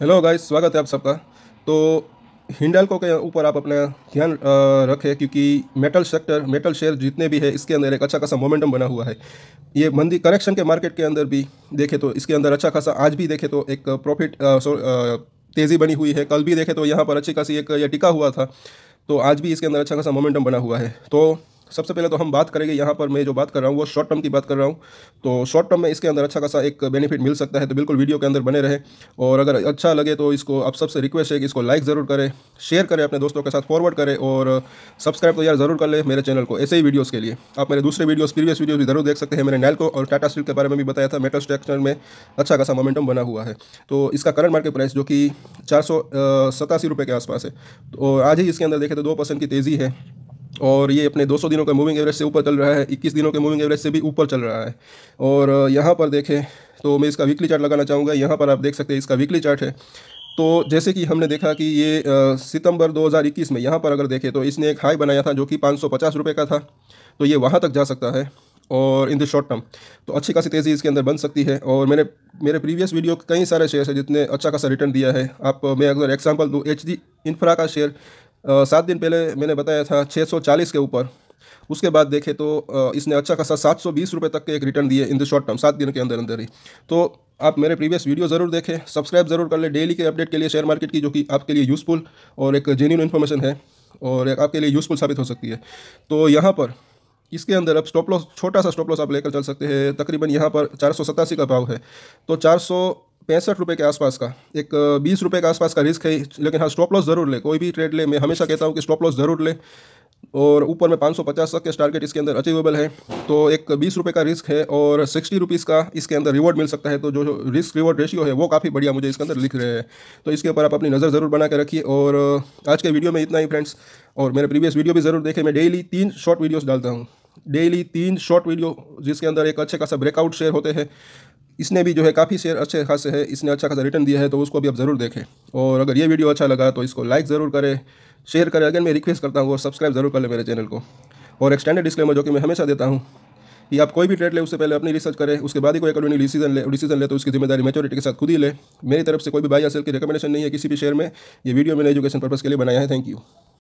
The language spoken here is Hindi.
हेलो गाइस स्वागत है आप सबका तो हिंडल को के ऊपर आप अपना ध्यान रखें क्योंकि मेटल सेक्टर मेटल शेयर जितने भी है इसके अंदर एक अच्छा खासा मोमेंटम बना हुआ है ये मंदी करेक्शन के मार्केट के अंदर भी देखे तो इसके अंदर अच्छा खासा आज भी देखे तो एक प्रॉफिट तेज़ी बनी हुई है कल भी देखे तो यहाँ पर अच्छी खासी एक ये टिका हुआ था तो आज भी इसके अंदर अच्छा खासा मोमेंटम बना हुआ है तो सबसे पहले तो हम बात करेंगे यहाँ पर मैं जो बात कर रहा हूँ वो शॉर्ट टर्म की बात कर रहा हूँ तो शॉर्ट टर्म में इसके अंदर अच्छा खासा एक बेनिफिट मिल सकता है तो बिल्कुल वीडियो के अंदर बने रहे और अगर अच्छा लगे तो इसको आप सबसे रिक्वेस्ट है कि इसको लाइक ज़रूर करें शेयर करें अपने दोस्तों के साथ फॉरवर्ड करें और सब्सक्राइब तो यार ज़रूर कर ले मेरे चैनल को ऐसे ही वीडियोज़ के लिए आप मेरे दूसरे वीडियोज़ प्रीवियस वीडियो भी ज़रूर देख सकते हैं मेरे नैल को और टाटा स्टील के बारे में भी बताया था मेटल स्ट्रक्चर में अच्छा खासा मोमेंटम बना हुआ है तो इसका करंट मार्केट प्राइस जो कि चार सौ के आसपास है तो आज ही इसके अंदर देखें तो दो की तेज़ी है और ये अपने 200 दिनों के मूविंग एवरेज से ऊपर चल रहा है 21 दिनों के मूविंग एवरेज से भी ऊपर चल रहा है और यहाँ पर देखें तो मैं इसका वीकली चार्ट लगाना चाहूँगा यहाँ पर आप देख सकते हैं इसका वीकली चार्ट है तो जैसे कि हमने देखा कि ये सितंबर 2021 में यहाँ पर अगर देखें तो इसने एक हाई बनाया था जो कि पाँच सौ का था तो ये वहाँ तक जा सकता है और इन द शॉर्ट टर्म तो अच्छी खासी तेज़ी इसके अंदर बन सकती है और मैंने मेरे प्रीवियस वीडियो कई सारे शेयर है जितने अच्छा खासा रिटर्न दिया है आप मैं अगर एग्जांपल दूँ एच डी इन्फ्रा का शेयर सात दिन पहले मैंने बताया था 640 के ऊपर उसके बाद देखें तो इसने अच्छा खासा सात सौ बीस रुपये तक के एक रिटर्न दिए इन द शॉर्ट टर्म सात दिन के अंदर अंदर ही तो आप मेरे प्रीवियस वीडियो ज़रूर देखें सब्सक्राइब ज़रूर कर लें डेली के अपडेट के लिए शेयर मार्केट की जो कि आपके लिए यूज़फुल और एक जेन्यून इन्फॉर्मेशन है और एक आपके लिए यूज़फुल साबित हो सकती है तो यहाँ पर इसके अंदर अब स्टॉप लॉस छोटा सा स्टॉप लॉस आप लेकर चल सकते हैं तकरीबन यहाँ पर चार का भाव है तो चार पैंसठ रुपये के आसपास का एक बीस रुपये के आसपास का रिस्क है लेकिन हाँ स्टॉप लॉस ज़रूर ले कोई भी ट्रेड ले मैं हमेशा कहता हूँ कि स्टॉप लॉस ज़रूर ले और ऊपर में 550 तक के टारगेट इसके अंदर अचीवेबल है तो एक बीस रुपये का रिस्क है और सिक्सटी रुपीज़ का इसके अंदर रिवॉर्ड मिल सकता है तो जो रिस्क रिवॉर्ड रेशियो है वो काफ़ी बढ़िया मुझे इसके अंदर लिख रहे हैं तो इसके ऊपर आप अपनी नज़र ज़रूर बना के रखिए और आज के वीडियो में इतना ही फ्रेंड्स और मेरे प्रीवियस वीडियो भी ज़रूर देखें मैं डेली तीन शॉर्ट वीडियोज़ डालता हूँ डेली तीन शॉर्ट वीडियो जिसके अंदर एक अच्छे खासा ब्रेकआउट शेयर होते हैं इसने भी जो है काफ़ी शेयर अच्छे खास है इसने अच्छा खासा रिटर्न दिया है तो उसको भी आप ज़रूर देखें और अगर ये वीडियो अच्छा लगा तो इसको लाइक ज़रूर करें शेयर करें अगेन मैं रिक्वेस्ट करता हूँ और सब्सक्राइब जरूर कर लें मेरे चैनल को और एक्सटेंडेड स्टैंडर्ड डिस्क्लेमर जो कि मैं हमेशा देता हूँ कि आप कोई भी ट्रेड ले उससे पहले अपनी रिसर्च करें उसके बाद ही कोई अकॉर्डिंग डिसीजन ले डिसीजन ले तो उसकी जिम्मेदारी मेचोरिटी के साथ खुद ही ले मेरी तरफ से कोई भी बाई असल की रिकमेंडेशन नहीं है किसी भी शेयर में ये वीडियो मैंने एजुकेशन पर्पज़ के लिए बनाया है थैंक यू